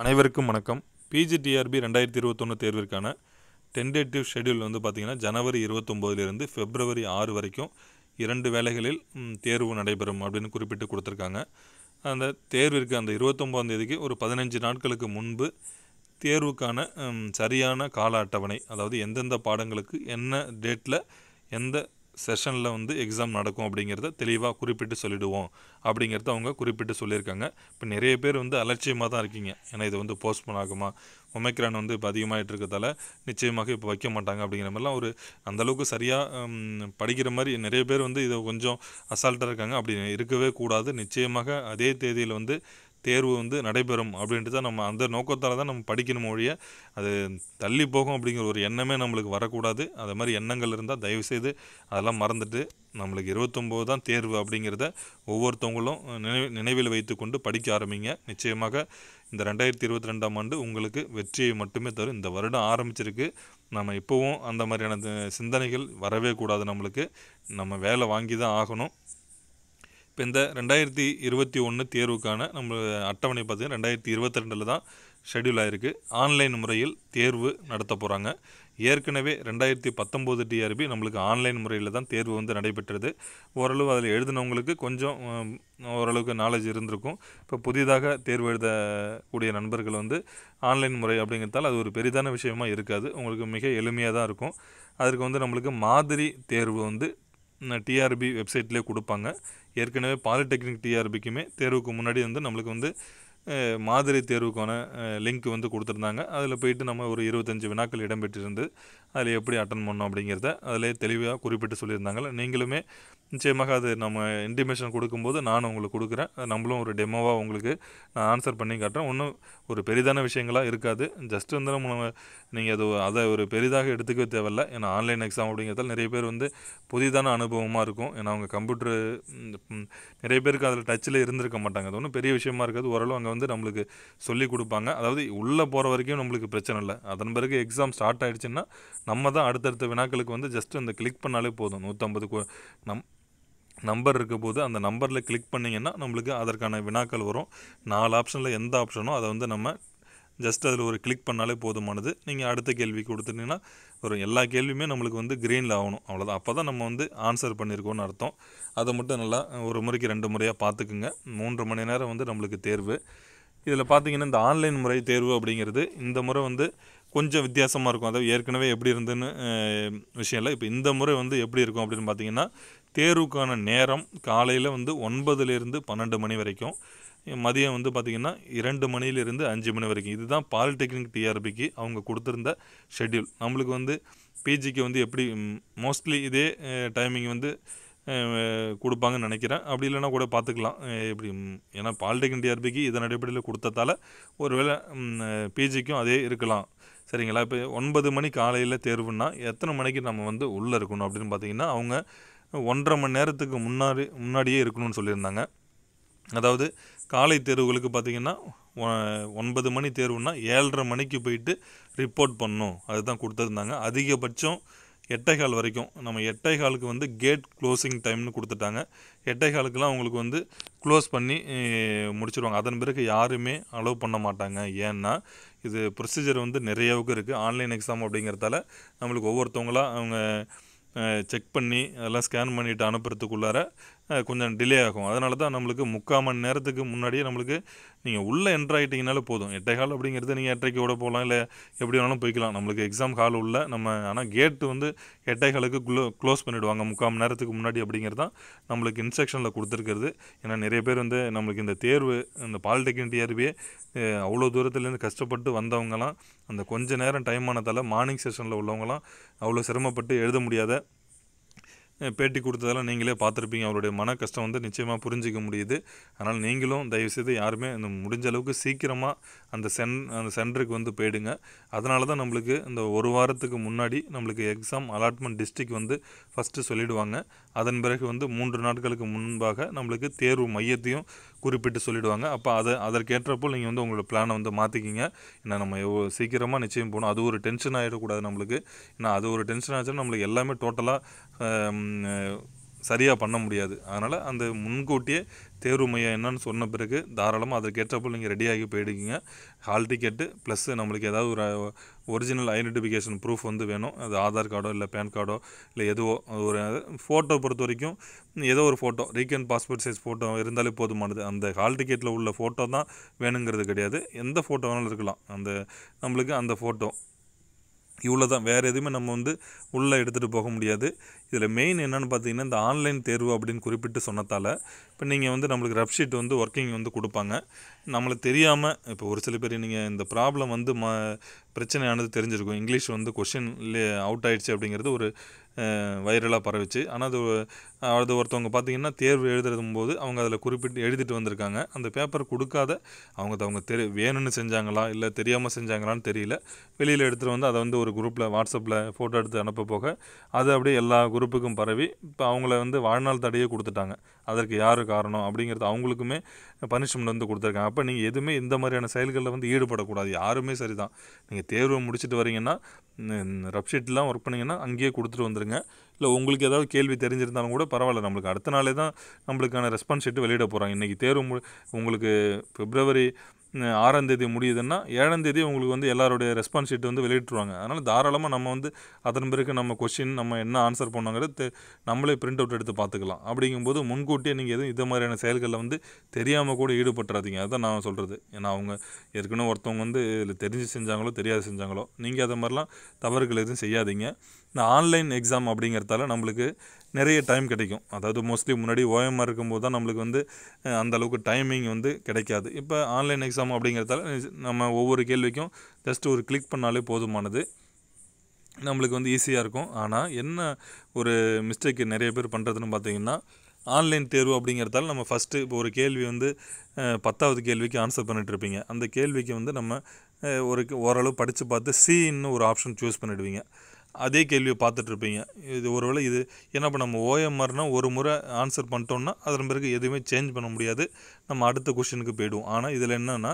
அனைவருக்கும் வணக்கம் பிஜிடிஆர்பி ரெண்டாயிரத்தி இருபத்தொன்று தேர்விற்கான டென்டேட்டிவ் ஷெடியூல் வந்து பார்த்திங்கன்னா ஜனவரி இருபத்தொம்போதுலேருந்து பிப்ரவரி ஆறு வரைக்கும் இரண்டு வேலைகளில் தேர்வு நடைபெறும் அப்படின்னு குறிப்பிட்டு கொடுத்துருக்காங்க அந்த தேர்விற்கு அந்த இருபத்தொம்போதாம் தேதிக்கு ஒரு பதினஞ்சு நாட்களுக்கு முன்பு தேர்வுக்கான சரியான கால அட்டவணை அதாவது எந்தெந்த பாடங்களுக்கு என்ன டேட்டில் எந்த செஷனில் வந்து எக்ஸாம் நடக்கும் அப்படிங்கிறத தெளிவாக குறிப்பிட்டு சொல்லிவிடுவோம் அப்படிங்கிறத அவங்க குறிப்பிட்டு சொல்லியிருக்காங்க இப்போ நிறைய பேர் வந்து அலட்சியமாக தான் இருக்கீங்க ஏன்னா இது வந்து போஸ்ட்போன் ஆகுமா ஒமைக்ரான் வந்து இப்போ அதிகமாகிட்டு இருக்கிறதால நிச்சயமாக இப்போ வைக்க மாட்டாங்க அப்படிங்கிற மாதிரிலாம் ஒரு அந்தளவுக்கு சரியாக படிக்கிற மாதிரி நிறைய பேர் வந்து இதை கொஞ்சம் அசால்ட்டாக இருக்காங்க அப்படி இருக்கவே கூடாது நிச்சயமாக அதே தேதியில் வந்து தேர்வு வந்து நடைபெறும் அப்படின்ட்டு தான் நம்ம அந்த நோக்கத்தால் தான் நம்ம படிக்கணும் மொழிய அது தள்ளி போகும் அப்படிங்கிற ஒரு எண்ணமே நம்மளுக்கு வரக்கூடாது அது மாதிரி எண்ணங்கள் இருந்தால் தயவுசெய்து அதெல்லாம் மறந்துட்டு நம்மளுக்கு இருபத்தொம்போது தான் தேர்வு அப்படிங்கிறத ஒவ்வொருத்தவங்களும் நினைவு நினைவில் வைத்துக்கொண்டு படிக்க ஆரம்பிங்க நிச்சயமாக இந்த ரெண்டாயிரத்தி இருபத்தி ரெண்டாம் ஆண்டு உங்களுக்கு வெற்றியை மட்டுமே தரும் இந்த வருடம் ஆரம்பிச்சிருக்கு நம்ம இப்போவும் அந்த மாதிரியான சிந்தனைகள் வரவே கூடாது நம்மளுக்கு நம்ம வேலை வாங்கி தான் ஆகணும் இப்போ இந்த ரெண்டாயிரத்தி இருபத்தி ஒன்று தேர்வுக்கான நம்ம அட்டவணை பார்த்திங்கன்னா ரெண்டாயிரத்தி இருபத்தி ரெண்டில் தான் ஷெடியூல் ஆகிருக்கு ஆன்லைன் முறையில் தேர்வு நடத்த போகிறாங்க ஏற்கனவே ரெண்டாயிரத்தி பத்தொம்போது டிஆர்பி நம்மளுக்கு ஆன்லைன் முறையில் தான் தேர்வு வந்து நடைபெற்றது ஓரளவு அதில் எழுதினவங்களுக்கு கொஞ்சம் ஓரளவுக்கு நாலேஜ் இருந்திருக்கும் இப்போ புதிதாக தேர்வு எழுதக்கூடிய நண்பர்கள் வந்து ஆன்லைன் முறை அப்படிங்கிறதால அது ஒரு பெரிதான விஷயமாக இருக்காது உங்களுக்கு மிக எளிமையாக தான் இருக்கும் அதற்கு வந்து நம்மளுக்கு மாதிரி தேர்வு வந்து டிஆர்பி வெப்சைட்லேயே கொடுப்பாங்க ஏற்கனவே பாலிடெக்னிக் டிஆர்பிக்குமே தேர்வுக்கு முன்னாடி வந்து நம்மளுக்கு வந்து மாதிரி தேர்வுக்கான லிங்க் வந்து கொடுத்துருந்தாங்க அதில் போயிட்டு நம்ம ஒரு இருபத்தஞ்சி வினாக்கள் இடம்பெற்றிருந்து அதில் எப்படி அட்டன் பண்ணோம் அப்படிங்கிறத அதிலே தெளிவாக குறிப்பிட்டு சொல்லியிருந்தாங்க நீங்களுமே நிச்சயமாக அது நம்ம இன்டிமேஷன் கொடுக்கும்போது நான் உங்களுக்கு கொடுக்குறேன் நம்மளும் ஒரு டெமோவாக உங்களுக்கு நான் ஆன்சர் பண்ணி காட்டுறேன் ஒன்றும் ஒரு பெரிதான விஷயங்களாக இருக்காது ஜஸ்ட் வந்து நம்ம நீங்கள் அது அதை ஒரு பெரிதாக எடுத்துக்கவே தேவையில்ல ஏன்னா ஆன்லைன் எக்ஸாம் அப்படிங்கிறதால நிறைய பேர் வந்து புதிதான அனுபவமாக இருக்கும் ஏன்னா அவங்க கம்ப்யூட்டர் நிறைய பேருக்கு அதில் டச்சில் இருந்திருக்க மாட்டாங்க அது ஒன்றும் பெரிய விஷயமா இருக்காது ஓரளவு அங்கே வந்து நம்மளுக்கு சொல்லிக் கொடுப்பாங்க அதாவது உள்ளே போகிற வரைக்கும் நம்மளுக்கு பிரச்சனை இல்லை அதன் பிறகு எக்ஸாம் ஸ்டார்ட் ஆகிடுச்சுன்னா நம்ம தான் அடுத்தடுத்த வினாக்களுக்கு வந்து ஜஸ்ட் அந்த கிளிக் பண்ணாலே போதும் நூற்றம்பது நம் நம்பர் இருக்க போது அந்த நம்பரில் கிளிக் பண்ணிங்கன்னா நம்மளுக்கு அதற்கான வினாக்கள் வரும் நாலு ஆப்ஷனில் எந்த ஆப்ஷனோ அதை வந்து நம்ம ஜஸ்ட் அதில் ஒரு கிளிக் பண்ணாலே போதுமானது நீங்கள் அடுத்த கேள்வி கொடுத்துட்டிங்கன்னா வரும் எல்லா கேள்வியுமே நம்மளுக்கு வந்து க்ரீனில் ஆகணும் அவ்வளோதான் அப்போ தான் நம்ம வந்து ஆன்சர் பண்ணியிருக்கோம்னு அர்த்தம் அதை மட்டும் நல்லா ஒரு முறைக்கு ரெண்டு முறையாக பார்த்துக்குங்க மூன்று மணி நேரம் வந்து நம்மளுக்கு தேர்வு இதில் பார்த்தீங்கன்னா இந்த ஆன்லைன் முறை தேர்வு அப்படிங்கிறது இந்த முறை வந்து கொஞ்சம் வித்தியாசமாக இருக்கும் அதாவது ஏற்கனவே எப்படி இருந்துன்னு விஷயம் இல்லை இப்போ இந்த முறை வந்து எப்படி இருக்கும் அப்படின்னு பார்த்தீங்கன்னா தேர்வுக்கான நேரம் காலையில் வந்து ஒன்பதுலேருந்து பன்னெண்டு மணி வரைக்கும் மதியம் வந்து பார்த்திங்கன்னா இரண்டு மணிலிருந்து அஞ்சு மணி வரைக்கும் இதுதான் பாலிடெக்னிக் டிஆர்பிக்கு அவங்க கொடுத்துருந்த ஷெட்யூல் நம்மளுக்கு வந்து பிஜிக்கு வந்து எப்படி மோஸ்ட்லி இதே டைமிங் வந்து கொடுப்பாங்கன்னு நினைக்கிறேன் அப்படி இல்லைனா கூட பார்த்துக்கலாம் எப்படி ஏன்னா பாலிடெக்னிக் டிஆர்பிக்கு இதன் அடிப்படையில் கொடுத்ததால் ஒருவேளை பிஜிக்கும் அதே இருக்கலாம் சரிங்களா இப்போ ஒன்பது மணி காலையில் தேர்வுன்னா எத்தனை மணிக்கு நம்ம வந்து உள்ளே இருக்கணும் அப்படின்னு பார்த்திங்கன்னா அவங்க ஒன்றரை மணி நேரத்துக்கு முன்னாடி முன்னாடியே இருக்கணும்னு சொல்லியிருந்தாங்க அதாவது காலை தேர்வுகளுக்கு பார்த்திங்கன்னா ஒன்பது மணி தேர்வுனா ஏழரை மணிக்கு போயிட்டு ரிப்போர்ட் பண்ணணும் அதுதான் கொடுத்துருந்தாங்க அதிகபட்சம் எட்டை கால் வரைக்கும் நம்ம எட்டை காலுக்கு வந்து கேட் க்ளோசிங் டைம்னு கொடுத்துட்டாங்க எட்டை காலுக்கெல்லாம் அவங்களுக்கு வந்து க்ளோஸ் பண்ணி முடிச்சுருவாங்க அதன் பிறகு யாருமே அலோவ் பண்ண மாட்டாங்க ஏன்னா இது ப்ரொசீஜர் வந்து நிறையாவுக்கு இருக்குது ஆன்லைன் எக்ஸாம் அப்படிங்கிறதால நம்மளுக்கு ஒவ்வொருத்தவங்களாக அவங்க செக் பண்ணி அதெல்லாம் ஸ்கேன் பண்ணிவிட்டு அனுப்புறதுக்குள்ளார கொஞ்சம் டிலே ஆகும் அதனால தான் நம்மளுக்கு முக்கால் மணி நேரத்துக்கு முன்னாடியே நம்மளுக்கு நீங்கள் உள்ளே என்ட்ரு போதும் எட்டை ஹால் அப்படிங்கிறது நீங்கள் எட்டரைக்கு விட போகலாம் இல்லை எப்படி வேணாலும் போய்க்கலாம் நம்மளுக்கு எக்ஸாம் ஹால் உள்ள நம்ம ஆனால் கேட்டு வந்து எட்டை ஹாலுக்கு க்ளோ க்ளோஸ் பண்ணிவிடுவாங்க முக்கால் மணி நேரத்துக்கு முன்னாடி அப்படிங்கிறது தான் நம்மளுக்கு இன்ஸ்ட்ரக்ஷனில் கொடுத்துருக்கிறது ஏன்னா நிறைய பேர் வந்து நம்மளுக்கு இந்த தேர்வு இந்த பாலிடெக்னிக் தேர்வையே அவ்வளோ தூரத்துலேருந்து கஷ்டப்பட்டு வந்தவங்கலாம் அந்த கொஞ்ச நேரம் டைம் ஆனதால் மார்னிங் செஷனில் உள்ளவங்களாம் அவ்வளோ சிரமப்பட்டு எழுத முடியாத பேட்டி கொடுத்ததெல்லாம் நீங்களே பார்த்துருப்பீங்க அவருடைய மன கஷ்டம் வந்து நிச்சயமாக புரிஞ்சிக்க முடியுது அதனால் நீங்களும் தயவுசெய்து யாருமே இந்த முடிஞ்ச அளவுக்கு சீக்கிரமாக அந்த சென் அந்த சென்டருக்கு வந்து போயிடுங்க அதனால தான் நம்மளுக்கு இந்த ஒரு வாரத்துக்கு முன்னாடி நம்மளுக்கு எக்ஸாம் அலாட்மெண்ட் டிஸ்ட்ரிக் வந்து ஃபஸ்ட்டு சொல்லிவிடுவாங்க அதன் பிறகு வந்து மூன்று நாட்களுக்கு முன்பாக நம்மளுக்கு தேர்வு மையத்தையும் குறிப்பிட்டு சொல்லிவிடுவாங்க அப்போ அதை அதற்கேற்றப்போ நீங்கள் வந்து உங்களோட பிளானை வந்து மாற்றிக்கிங்க ஏன்னா நம்ம எவ்வளோ சீக்கிரமாக நிச்சயம் போகணும் அது ஒரு டென்ஷன் ஆகிடக்கூடாது நம்மளுக்கு ஏன்னா அது ஒரு டென்ஷன் ஆச்சுன்னா நம்மளுக்கு எல்லாமே டோட்டலாக சரியாக பண்ண முடியாது அதனால் அந்த முன்கூட்டியே தேர்வு மையம் என்னன்னு சொன்ன பிறகு தாராளமாக அதற்கேற்றப்போ நீங்கள் ரெடியாகி போயிடுவீங்க ஹால் டிக்கெட்டு ப்ளஸ்ஸு நம்மளுக்கு ஏதாவது ஒரு ஒரிஜினல் ஐடென்டிஃபிகேஷன் ப்ரூஃப் வந்து வேணும் அது ஆதார் கார்டோ இல்லை பேன் கார்டோ இல்லை எதுவோ ஒரு ஃபோட்டோ பொறுத்த வரைக்கும் ஏதோ ஒரு ஃபோட்டோ ரீகன் பாஸ்போர்ட் சைஸ் ஃபோட்டோ இருந்தாலே போதுமானது அந்த ஹால் டிக்கெட்டில் உள்ள ஃபோட்டோ தான் வேணுங்கிறது கிடையாது எந்த ஃபோட்டோ வேணாலும் இருக்கலாம் அந்த நம்மளுக்கு அந்த ஃபோட்டோ இவ்வளோ தான் வேறு எதுவுமே நம்ம வந்து உள்ளே எடுத்துகிட்டு போக முடியாது இதில் மெயின் என்னென்னு பார்த்தீங்கன்னா இந்த ஆன்லைன் தேர்வு அப்படின்னு குறிப்பிட்டு சொன்னதால் இப்போ நீங்கள் வந்து நம்மளுக்கு ரப் ஷீட் வந்து ஒர்க்கிங் வந்து கொடுப்பாங்க நம்மளுக்கு தெரியாமல் இப்போ ஒரு சில பேர் நீங்கள் இந்த ப்ராப்ளம் வந்து ம பிரச்சனையானது தெரிஞ்சிருக்கும் இங்கிலீஷ் வந்து கொஷின் அவுட் ஆகிடுச்சு அப்படிங்கிறது ஒரு வைரலாக பரவிச்சு ஆனால் அது அது ஒருத்தவங்க பார்த்திங்கன்னா தேர்வு எழுதுறதும் போது அவங்க அதில் குறிப்பிட்டு எழுதிட்டு வந்திருக்காங்க அந்த பேப்பர் கொடுக்காத அவங்க அவங்க தெரி வேணும்னு செஞ்சாங்களா இல்லை தெரியாமல் செஞ்சாங்களான்னு தெரியல வெளியில் எடுத்துகிட்டு வந்து அதை வந்து ஒரு குரூப்பில் வாட்ஸ்அப்பில் ஃபோட்டோ எடுத்து அனுப்ப போக அது அப்படியே எல்லா குரூப்புக்கும் பரவி இப்போ அவங்கள வந்து வாழ்நாள் தடையே கொடுத்துட்டாங்க அதற்கு யார் காரணம் அப்படிங்கிறது அவங்களுக்குமே பனிஷ்மெண்ட் வந்து கொடுத்துருக்காங்க அப்போ நீங்கள் எதுவுமே இந்த மாதிரியான செயல்களில் வந்து ஈடுபடக்கூடாது யாருமே சரிதான் நீங்கள் தேர்வை முடிச்சுட்டு வரீங்கன்னா ரப்ஷீட்லாம் ஒர்க் பண்ணிங்கன்னா அங்கேயே கொடுத்துட்டு வந்துருக்காங்க கொடுத்துருங்க இல்லை உங்களுக்கு ஏதாவது கேள்வி தெரிஞ்சிருந்தாலும் கூட பரவாயில்ல நம்மளுக்கு அடுத்த நாளே தான் நம்மளுக்கான ரெஸ்பான்ஸ் ஷீட்டு வெளியிட போகிறாங்க இன்றைக்கி தேர்வு மு உங்களுக்கு பிப்ரவரி ஆறாம் தேதி முடியுதுன்னா ஏழாம் தேதி உங்களுக்கு வந்து எல்லாருடைய ரெஸ்பான்ஸ் ஷீட் வந்து வெளியிட்டுருவாங்க அதனால் தாராளமாக நம்ம வந்து அதன் பிறகு நம்ம கொஷின் நம்ம என்ன ஆன்சர் பண்ணோங்கிறது நம்மளே பிரிண்ட் அவுட் எடுத்து பார்த்துக்கலாம் அப்படிங்கும்போது முன்கூட்டியே நீங்கள் எதுவும் இதை மாதிரியான செயல்களில் வந்து தெரியாமல் கூட ஈடுபட்டுறாதீங்க அதுதான் நான் சொல்கிறது ஏன்னா அவங்க ஏற்கனவே ஒருத்தவங்க வந்து இதில் தெரிஞ்சு செஞ்சாங்களோ தெரியாது செஞ்சாங்களோ நீங்கள் அதை மாதிரிலாம் தவறுகள் எதுவும் செய்யாதீங்க இந்த ஆன்லைன் எக்ஸாம் அப்படிங்கிற எடுத்தாலும் நம்மளுக்கு நிறைய டைம் கிடைக்கும் அதாவது மோஸ்ட்லி முன்னாடி ஓஎம்ஆர் இருக்கும்போது தான் நம்மளுக்கு வந்து அந்த அளவுக்கு டைமிங் வந்து கிடைக்காது இப்போ ஆன்லைன் எக்ஸாம் அப்படிங்கிறதால நம்ம ஒவ்வொரு கேள்விக்கும் ஜஸ்ட் ஒரு கிளிக் பண்ணாலே போதுமானது நம்மளுக்கு வந்து ஈஸியாக இருக்கும் ஆனால் என்ன ஒரு மிஸ்டேக் நிறைய பேர் பண்ணுறதுன்னு பார்த்திங்கன்னா ஆன்லைன் தேர்வு அப்படிங்கிறதால நம்ம ஃபஸ்ட்டு இப்போ ஒரு கேள்வி வந்து பத்தாவது கேள்விக்கு ஆன்சர் இருப்பீங்க அந்த கேள்விக்கு வந்து நம்ம ஒரு ஓரளவு படித்து பார்த்து சின்னு ஒரு ஆப்ஷன் சூஸ் பண்ணிவிடுவீங்க அதே கேள்வியை பார்த்துட்ருப்பீங்க இது ஒருவேளை இது ஏன்னா இப்போ நம்ம ஓஎம்ஆர்னால் ஒரு முறை ஆன்சர் பண்ணிட்டோம்னா அதன் பிறகு எதுவுமே சேஞ்ச் பண்ண முடியாது நம்ம அடுத்த கொஷினுக்கு போயிடுவோம் ஆனால் இதில் என்னென்னா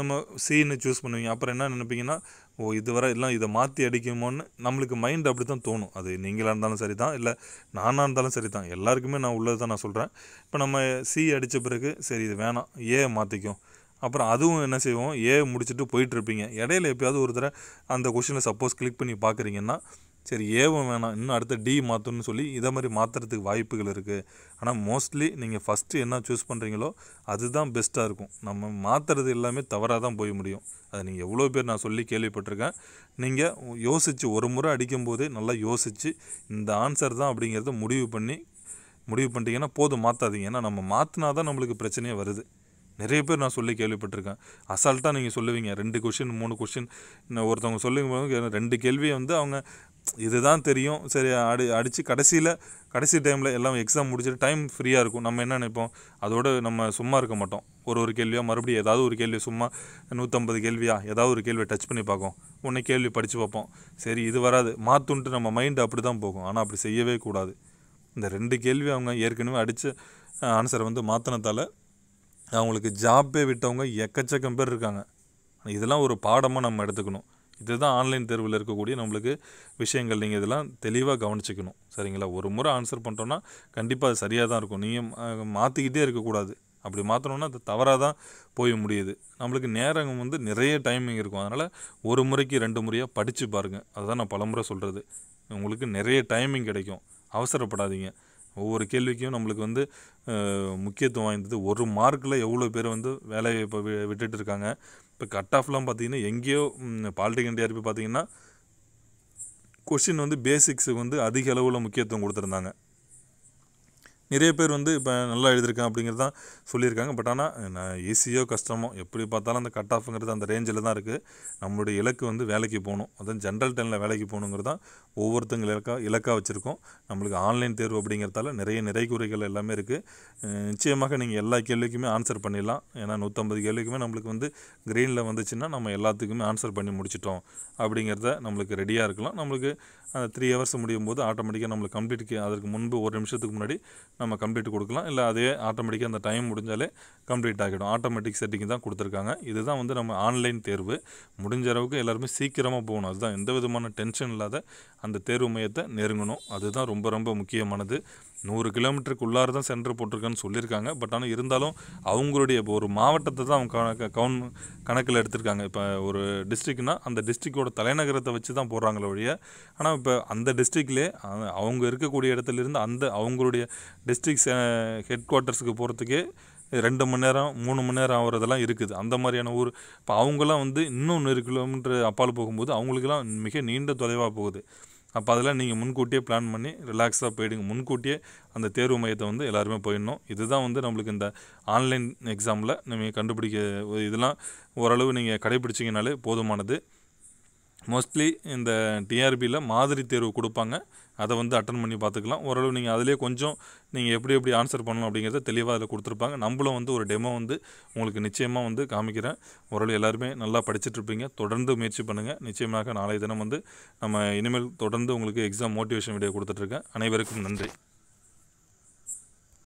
நம்ம சீனு சூஸ் பண்ணுவீங்க அப்புறம் என்ன நினைப்பீங்கன்னா ஓ இது வர எல்லாம் இதை மாற்றி அடிக்குமோன்னு நம்மளுக்கு மைண்ட் அப்படி தான் தோணும் அது நீங்களாக இருந்தாலும் சரி தான் இல்லை நானாக இருந்தாலும் சரி தான் எல்லாருக்குமே நான் உள்ளது தான் நான் சொல்கிறேன் இப்போ நம்ம சி அடித்த பிறகு சரி இது வேணாம் ஏ மாற்றிக்கும் அப்புறம் அதுவும் என்ன செய்வோம் ஏ முடிச்சுட்டு போயிட்டுருப்பீங்க இடையில எப்போயாவது ஒரு தடவை அந்த கொஷினை சப்போஸ் கிளிக் பண்ணி பார்க்குறீங்கன்னா சரி ஏவும் வேணாம் இன்னும் அடுத்த டி மாற்றணும்னு சொல்லி இதை மாதிரி மாற்றுறதுக்கு வாய்ப்புகள் இருக்குது ஆனால் மோஸ்ட்லி நீங்கள் ஃபஸ்ட்டு என்ன சூஸ் பண்ணுறீங்களோ அதுதான் பெஸ்ட்டாக இருக்கும் நம்ம மாற்றுறது எல்லாமே தவறாக தான் போய் முடியும் அதை நீங்கள் எவ்வளோ பேர் நான் சொல்லி கேள்விப்பட்டிருக்கேன் நீங்கள் யோசித்து ஒரு முறை அடிக்கும்போதே நல்லா யோசித்து இந்த ஆன்சர் தான் அப்படிங்கிறத முடிவு பண்ணி முடிவு பண்ணிட்டீங்கன்னா போதும் மாற்றாதீங்க ஏன்னா நம்ம மாற்றினா தான் நம்மளுக்கு பிரச்சனையே வருது நிறைய பேர் நான் சொல்லி கேள்விப்பட்டிருக்கேன் அசால்ட்டாக நீங்கள் சொல்லுவீங்க ரெண்டு கொஷின் மூணு கொஷின் ஒருத்தவங்க சொல்லுங்க போது ரெண்டு கேள்வியை வந்து அவங்க இதுதான் தெரியும் சரி அடி அடித்து கடைசியில் கடைசி டைமில் எல்லாம் எக்ஸாம் முடிச்சுட்டு டைம் ஃப்ரீயாக இருக்கும் நம்ம என்ன நினைப்போம் அதோடு நம்ம சும்மா இருக்க மாட்டோம் ஒரு ஒரு கேள்வியாக மறுபடியும் ஏதாவது ஒரு கேள்வி சும்மா நூற்றம்பது கேள்வியாக ஏதாவது ஒரு கேள்வியை டச் பண்ணி பார்க்கும் உன்னை கேள்வி படித்து பார்ப்போம் சரி இது வராது மாற்றுன்ட்டு நம்ம மைண்டு அப்படி தான் போகும் ஆனால் அப்படி செய்யவே கூடாது இந்த ரெண்டு கேள்வி அவங்க ஏற்கனவே அடித்து ஆன்சரை வந்து மாற்றினதால அவங்களுக்கு ஜாப்பே விட்டவங்க எக்கச்சக்கம் பேர் இருக்காங்க இதெல்லாம் ஒரு பாடமாக நம்ம எடுத்துக்கணும் இதுதான் ஆன்லைன் தேர்வில் இருக்கக்கூடிய நம்மளுக்கு விஷயங்கள் நீங்கள் இதெல்லாம் தெளிவாக கவனிச்சிக்கணும் சரிங்களா ஒரு முறை ஆன்சர் பண்ணிட்டோன்னா கண்டிப்பாக அது சரியாக தான் இருக்கும் நீங்கள் மாற்றிக்கிட்டே இருக்கக்கூடாது அப்படி மாற்றணும்னா அது தவறாக தான் போய் முடியுது நம்மளுக்கு நேரம் வந்து நிறைய டைமிங் இருக்கும் அதனால் ஒரு முறைக்கு ரெண்டு முறையாக படித்து பாருங்கள் அதுதான் நான் பலமுறை சொல்கிறது உங்களுக்கு நிறைய டைமிங் கிடைக்கும் அவசரப்படாதீங்க ஒவ்வொரு கேள்விக்கும் நம்மளுக்கு வந்து முக்கியத்துவம் வாய்ந்தது ஒரு மார்க்கில் எவ்வளோ பேர் வந்து வேலையை இப்போ விட்டுட்டு இருக்காங்க இப்போ கட் ஆஃப்லாம் பார்த்தீங்கன்னா எங்கேயோ பாலிடெக்னிக் டிஆர்பி பார்த்தீங்கன்னா கொஷின் வந்து பேசிக்ஸுக்கு வந்து அதிக அளவில் முக்கியத்துவம் கொடுத்துருந்தாங்க நிறைய பேர் வந்து இப்போ நல்லா எழுதியிருக்கேன் அப்படிங்கிறது தான் சொல்லியிருக்காங்க பட் ஆனால் நான் ஈஸியோ கஷ்டமோ எப்படி பார்த்தாலும் அந்த கட் ஆஃப்ங்கிறது அந்த ரேஞ்சில் தான் இருக்குது நம்மளுடைய இலக்கு வந்து வேலைக்கு போகணும் அதான் ஜென்ரல் டெனில் வேலைக்கு போகணுங்கிறது தான் ஒவ்வொருத்தங்க இலக்காக இலக்காக வச்சுருக்கோம் நம்மளுக்கு ஆன்லைன் தேர்வு அப்படிங்கிறதால நிறைய நிறைகுறைகள் எல்லாமே இருக்குது நிச்சயமாக நீங்கள் எல்லா கேள்விக்குமே ஆன்சர் பண்ணிடலாம் ஏன்னா நூற்றம்பது கேள்விக்குமே நம்மளுக்கு வந்து க்ரீனில் வந்துச்சுன்னா நம்ம எல்லாத்துக்குமே ஆன்சர் பண்ணி முடிச்சிட்டோம் அப்படிங்கிறத நம்மளுக்கு ரெடியாக இருக்கலாம் நம்மளுக்கு அந்த த்ரீ ஹவர்ஸ் முடியும் போது ஆட்டோமேட்டிக்காக நம்மளுக்கு கம்ப்ளீட் அதற்கு முன்பு ஒரு நிமிஷத்துக்கு முன்னாடி நம்ம கம்ப்ளீட் கொடுக்கலாம் இல்லை அதே ஆட்டோமேட்டிக்காக அந்த டைம் முடிஞ்சாலே கம்ப்ளீட் ஆகிடும் ஆட்டோமேட்டிக் செட்டிங் தான் கொடுத்துருக்காங்க இதுதான் வந்து நம்ம ஆன்லைன் தேர்வு முடிஞ்ச அளவுக்கு எல்லாருமே சீக்கிரமாக போகணும் அதுதான் எந்த விதமான டென்ஷன் இல்லாத அந்த தேர்வு மையத்தை நெருங்கணும் அதுதான் ரொம்ப ரொம்ப முக்கியமானது நூறு கிலோமீட்டருக்கு உள்ளார தான் சென்டர் போட்டிருக்கேன்னு சொல்லியிருக்காங்க பட் ஆனால் இருந்தாலும் அவங்களுடைய இப்போ ஒரு மாவட்டத்தை தான் அவங்க கவுன் கணக்கில் எடுத்திருக்காங்க இப்போ ஒரு டிஸ்ட்ரிக்னா அந்த டிஸ்ட்ரிக்டோட தலைநகரத்தை வச்சு தான் போடுறாங்களே ஒழிய ஆனால் இப்போ அந்த டிஸ்ட்ரிக்லேயே அவங்க இருக்கக்கூடிய இடத்துலேருந்து அந்த அவங்களுடைய டிஸ்ட்ரிக் ஹெட் குவார்ட்டர்ஸுக்கு போகிறதுக்கே ரெண்டு மணி நேரம் மூணு மணி நேரம் ஆகிறதெல்லாம் இருக்குது அந்த மாதிரியான ஊர் இப்போ அவங்களாம் வந்து இன்னும் நூறு கிலோமீட்டர் அப்பால் போகும்போது அவங்களுக்கெல்லாம் மிக நீண்ட தொலைவாக போகுது அப்போ அதில் நீங்கள் முன்கூட்டியே பிளான் பண்ணி ரிலாக்ஸாக போயிடுங்க முன்கூட்டியே அந்த தேர்வு மையத்தை வந்து எல்லாருமே போயிடணும் இதுதான் வந்து நம்மளுக்கு இந்த ஆன்லைன் எக்ஸாமில் நீங்கள் கண்டுபிடிக்க இதெல்லாம் ஓரளவு நீங்கள் கடைபிடிச்சிங்கனாலே போதுமானது மோஸ்ட்லி இந்த டிஆர்பியில் மாதிரி தேர்வு கொடுப்பாங்க அதை வந்து அட்டன் பண்ணி பார்த்துக்கலாம் ஓரளவு நீங்கள் அதிலே கொஞ்சம் நீங்கள் எப்படி எப்படி ஆன்சர் பண்ணணும் அப்படிங்கிறத தெளிவாக அதில் கொடுத்துருப்பாங்க நம்மளும் வந்து ஒரு டெமோ வந்து உங்களுக்கு நிச்சயமாக வந்து காமிக்கிறேன் ஓரளவு எல்லாருமே நல்லா படிச்சுட்ருப்பீங்க தொடர்ந்து முயற்சி பண்ணுங்கள் நிச்சயமாக நாளைய தினம் வந்து நம்ம இனிமேல் தொடர்ந்து உங்களுக்கு எக்ஸாம் மோட்டிவேஷன் வீடியோ கொடுத்துட்ருக்கேன் அனைவருக்கும் நன்றி